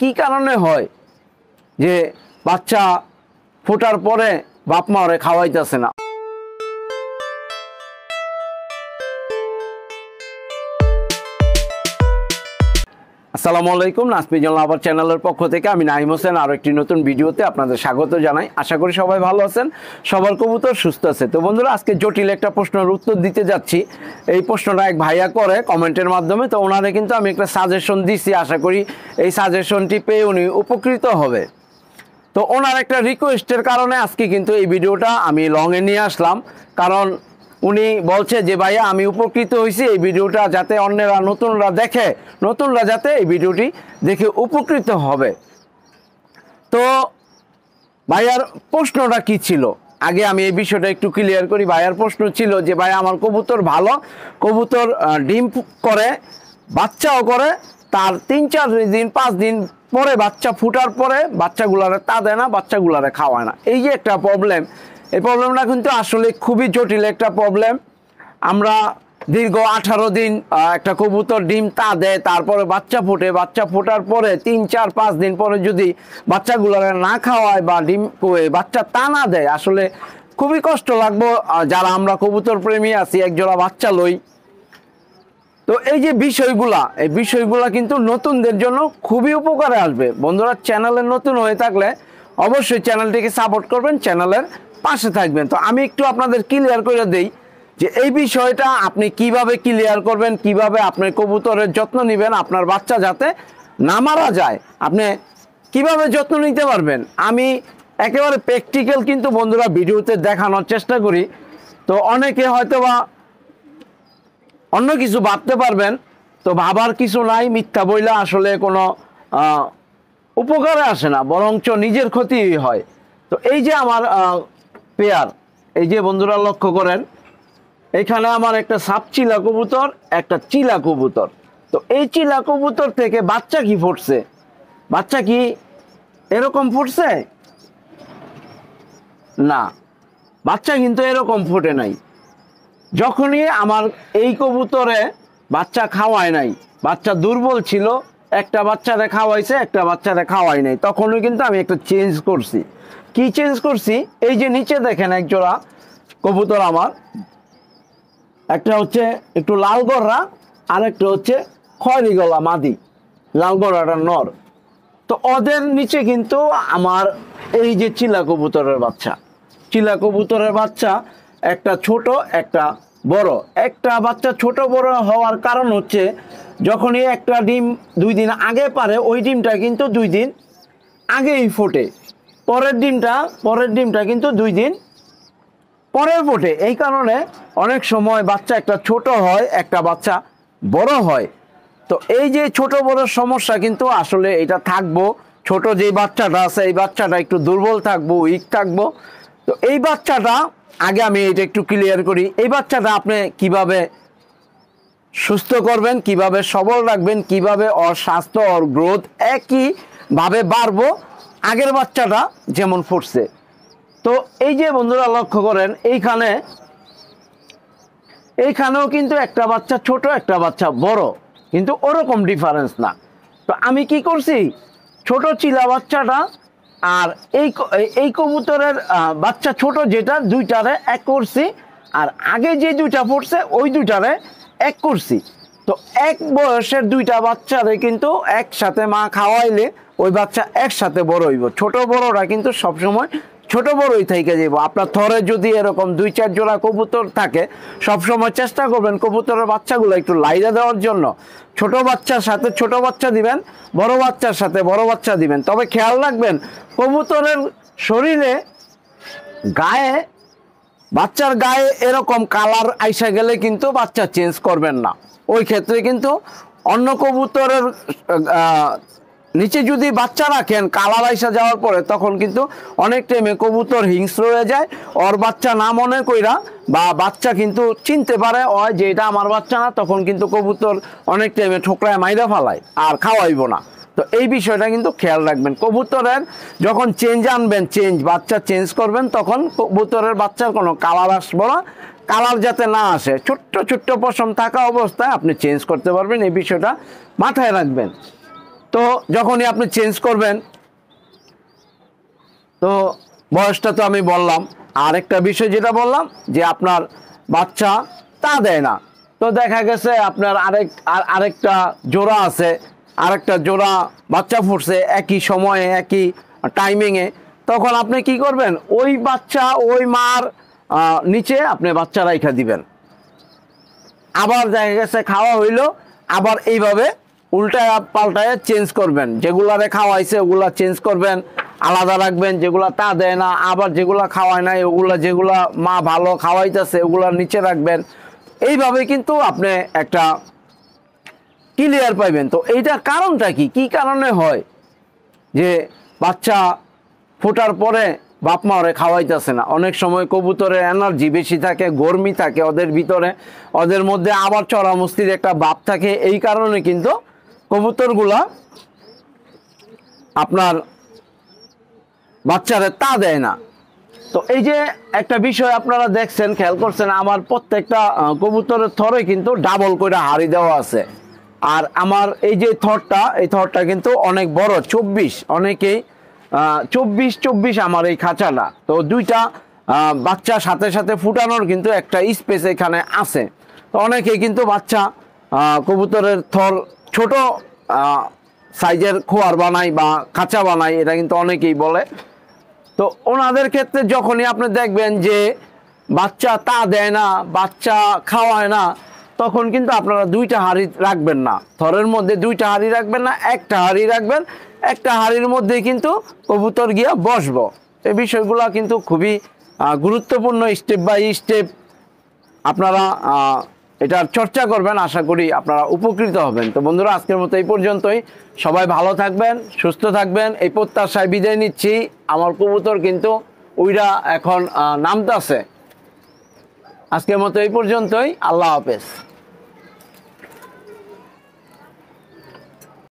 কি কারণে হয় যে বাচ্চা ফোটার পরে বাপ মা ওরে খাওয়াইতেছে না আসসালামু আলাইকুম নাসমিজল আবার চ্যানেলের পক্ষ থেকে আমি নাইম হোসেন আরও একটি নতুন ভিডিওতে আপনাদের স্বাগত জানাই আশা করি সবাই ভালো আছেন সবার কবুতর সুস্থ আছে তো বন্ধুরা আজকে জটিল একটা প্রশ্নের উত্তর দিতে যাচ্ছি এই প্রশ্নটা এক ভাইয়া করে কমেন্টের মাধ্যমে তো ওনারে কিন্তু আমি একটা সাজেশন দিছি আশা করি এই সাজেশনটি পেয়ে উনি উপকৃত হবে তো ওনার একটা রিকোয়েস্টের কারণে আজকে কিন্তু এই ভিডিওটা আমি লংয়ে নিয়ে আসলাম কারণ উনি বলছে যে ভাইয়া আমি উপকৃত হয়েছি এই ভিডিওটা যাতে অন্যরা নতুনরা দেখে নতুনরা যাতে এই ভিডিওটি দেখে উপকৃত হবে তো ভাইয়ার প্রশ্নটা কি ছিল আগে আমি এই বিষয়টা একটু ক্লিয়ার করি ভাইয়ার প্রশ্ন ছিল যে ভাই আমার কবুতর ভালো কবুতর ডিম করে বাচ্চাও করে তার তিন চার দিন পাঁচ দিন পরে বাচ্চা ফুটার পরে বাচ্চাগুলারে তা দেয় না বাচ্চাগুলারে খাওয়ায় না এই যে একটা প্রবলেম এই প্রবলেমটা কিন্তু আসলে খুবই জটিল একটা প্রবলেম আমরা দীর্ঘ আঠারো দিন একটা কবুতর ডিম তা দেয় তারপরে বাচ্চা ফোটে বাচ্চা ফোটার পরে তিন চার পাঁচ দিন পরে যদি বাচ্চাগুলো না খাওয়ায় বা ডিম বাচ্চা তা না দেয় আসলে খুবই কষ্ট লাগবো যারা আমরা কবুতর প্রেমী আছি একজোড়া বাচ্চা লই তো এই যে বিষয়গুলা এই বিষয়গুলা কিন্তু নতুনদের জন্য খুবই উপকারে আসবে বন্ধুরা চ্যানেলে নতুন হয়ে থাকলে অবশ্যই চ্যানেলটিকে সাপোর্ট করবেন চ্যানেলের পাশে থাকবেন তো আমি একটু আপনাদের ক্লিয়ার করে দেই যে এই বিষয়টা আপনি কিভাবে ক্লিয়ার করবেন কিভাবে আপনার কবুতরের যত্ন নেবেন আপনার বাচ্চা যাতে না মারা যায় আপনি কিভাবে যত্ন নিতে পারবেন আমি একেবারে প্র্যাকটিক্যাল কিন্তু বন্ধুরা ভিডিওতে দেখানোর চেষ্টা করি তো অনেকে হয়তো বা অন্য কিছু ভাবতে পারবেন তো ভাবার কিছু নাই মিথ্যা বইলা আসলে কোনো উপকারে আসে না বরঞ্চ নিজের ক্ষতি হয় তো এই যে আমার পেয়ার এই যে বন্ধুরা লক্ষ্য করেন এখানে আমার একটা সাপচিলা কবুতর একটা চিলা কবুতর তো এই চিলা কবুতর থেকে বাচ্চা কি ফুটছে বাচ্চা কি এরকম ফুটছে না বাচ্চা কিন্তু এরকম ফুটে নাই যখনই আমার এই কবুতরে বাচ্চা খাওয়ায় নাই বাচ্চা দুর্বল ছিল একটা বাচ্চা দেখা খাওয়াইছে একটা দেখা খাওয়াই নাই তখনও কিন্তু আমি একটা চেঞ্জ করছি কি চেঞ্জ করছি এই যে নিচে দেখেন একজোড়া কবুতর আমার একটা হচ্ছে একটু লাল গড়া আর একটা হচ্ছে খয়রি গলা মাদি লাল গররাটা নর তো ওদের নিচে কিন্তু আমার এই যে চিলা কবুতরের বাচ্চা চিলা কবুতরের বাচ্চা একটা ছোট একটা বড় একটা বাচ্চা ছোট বড় হওয়ার কারণ হচ্ছে যখন এই একটা ডিম দুই দিন আগে পারে ওই ডিমটা কিন্তু দুই দিন আগেই ফোটে পরের ডিমটা পরের ডিমটা কিন্তু দুই দিন পরের ফোটে এই কারণে অনেক সময় বাচ্চা একটা ছোট হয় একটা বাচ্চা বড় হয় তো এই যে ছোট বড় সমস্যা কিন্তু আসলে এটা থাকবো ছোট যে বাচ্চাটা আছে এই বাচ্চাটা একটু দুর্বল থাকবো উইক থাকবো তো এই বাচ্চাটা আগে আমি এটা একটু ক্লিয়ার করি এই বাচ্চাটা আপনি কিভাবে সুস্থ করবেন কিভাবে সবল রাখবেন কিভাবে অস্বাস্থ্য স্বাস্থ্য ওর গ্রোথ একইভাবে বাড়বো আগের বাচ্চাটা যেমন ফুটছে তো এই যে বন্ধুরা লক্ষ্য করেন এইখানে এইখানেও কিন্তু একটা বাচ্চা ছোট একটা বাচ্চা বড় কিন্তু ওরকম ডিফারেন্স না তো আমি কি করছি ছোট চিলা বাচ্চাটা আর এই এই কবুতরের বাচ্চা ছোট যেটা দুইটারে এক করছি আর আগে যে দুইটা পড়ছে ওই দুইটারে এক করছি তো এক বয়সের দুইটা বাচ্চারে কিন্তু একসাথে মা খাওয়াইলে ওই বাচ্চা একসাথে বড় হইব ছোট বড়রা কিন্তু সবসময় ছোট বড়ই থেকে যাব আপনার থরে যদি এরকম দুই চার জোড়া কবুতর থাকে সবসময় চেষ্টা করবেন কবুতরের বাচ্চাগুলো একটু লাইজা দেওয়ার জন্য ছোট বাচ্চার সাথে ছোট বাচ্চা দিবেন বড় বাচ্চার সাথে বড় বাচ্চা দিবেন তবে খেয়াল রাখবেন কবুতরের শরীরে গায়ে বাচ্চার গায়ে এরকম কালার আইসা গেলে কিন্তু বাচ্চা চেঞ্জ করবেন না ওই ক্ষেত্রে কিন্তু অন্য কবুতরের নিচে যদি বাচ্চা রাখেন কালার আইসা যাওয়ার পরে তখন কিন্তু অনেক টাইমে কবুতর হিংস্র হয়ে যায় ওর বাচ্চা না মনে কইরা বা বাচ্চা কিন্তু চিনতে পারে হয় যে এটা আমার বাচ্চা না তখন কিন্তু কবুতর অনেক টাইমে ঠোকরায় মাইরা ফালায় আর খাওয়াইব না তো এই বিষয়টা কিন্তু খেয়াল রাখবেন কবুতরের যখন চেঞ্জ আনবেন চেঞ্জ বাচ্চা চেঞ্জ করবেন তখন কবুতরের বাচ্চার কোনো কালার আসবো না কালার যাতে না আসে ছোট্ট ছোট্ট পশম থাকা অবস্থায় আপনি চেঞ্জ করতে পারবেন এই বিষয়টা মাথায় রাখবেন তো যখনই আপনি চেঞ্জ করবেন তো বয়সটা তো আমি বললাম আরেকটা বিষয় যেটা বললাম যে আপনার বাচ্চা তা দেয় না তো দেখা গেছে আপনার আরেক আর আরেকটা জোড়া আছে আরেকটা জোড়া বাচ্চা ফুটছে একই সময়ে একই টাইমিংয়ে তখন আপনি কি করবেন ওই বাচ্চা ওই মার নিচে আপনি বাচ্চা রাইখা দিবেন আবার দেখা গেছে খাওয়া হইল আবার এইভাবে উল্টায় পাল্টায় চেঞ্জ করবেন যেগুলারে খাওয়াইছে ওগুলা চেঞ্জ করবেন আলাদা রাখবেন যেগুলা তা দেয় না আবার যেগুলা খাওয়ায় নাই ওগুলা যেগুলা মা ভালো খাওয়াইতেছে ওগুলা নিচে রাখবেন এইভাবে কিন্তু আপনি একটা ক্লিয়ার পাইবেন তো এইটা কারণটা কি কি কারণে হয় যে বাচ্চা ফোটার পরে বাপ মা ওরে খাওয়াইতেছে না অনেক সময় কবুতরের এনার্জি বেশি থাকে গরমি থাকে ওদের ভিতরে ওদের মধ্যে আবার চড়ামস্তির একটা বাপ থাকে এই কারণে কিন্তু কবুতরগুলা আপনার বাচ্চারা তা দেয় না তো এই যে একটা বিষয় আপনারা দেখছেন খেয়াল করছেন আমার প্রত্যেকটা কবুতরের থরে কিন্তু ডাবল করে হাড়ি দেওয়া আছে আর আমার এই যে থরটা এই থরটা কিন্তু অনেক বড় চব্বিশ অনেকেই চব্বিশ চব্বিশ আমার এই খাঁচাটা তো দুইটা বাচ্চা সাথে সাথে ফুটানোর কিন্তু একটা স্পেস এখানে আছে তো অনেকেই কিন্তু বাচ্চা কবুতরের থর ছোট সাইজের খোয়ার বানাই বা খাঁচা বানাই এটা কিন্তু অনেকেই বলে তো ওনাদের ক্ষেত্রে যখনই আপনি দেখবেন যে বাচ্চা তা দেয় না বাচ্চা খাওয়ায় না তখন কিন্তু আপনারা দুইটা হাড়ি রাখবেন না থরের মধ্যে দুইটা হাড়ি রাখবেন না একটা হাড়ি রাখবেন একটা হাড়ির মধ্যে কিন্তু কবুতর গিয়া বসবো এই বিষয়গুলো কিন্তু খুবই গুরুত্বপূর্ণ স্টেপ বাই স্টেপ আপনারা এটার চর্চা করবেন আশা করি আপনারা উপকৃত হবেন তো বন্ধুরা আজকের মতো এই পর্যন্তই সবাই ভালো থাকবেন সুস্থ থাকবেন এই প্রত্যাশায় বিদায় নিচ্ছি আমার কবুতর কিন্তু উইরা এখন নামতাছে আজকের মতো এই পর্যন্তই আল্লাহ হাফেজ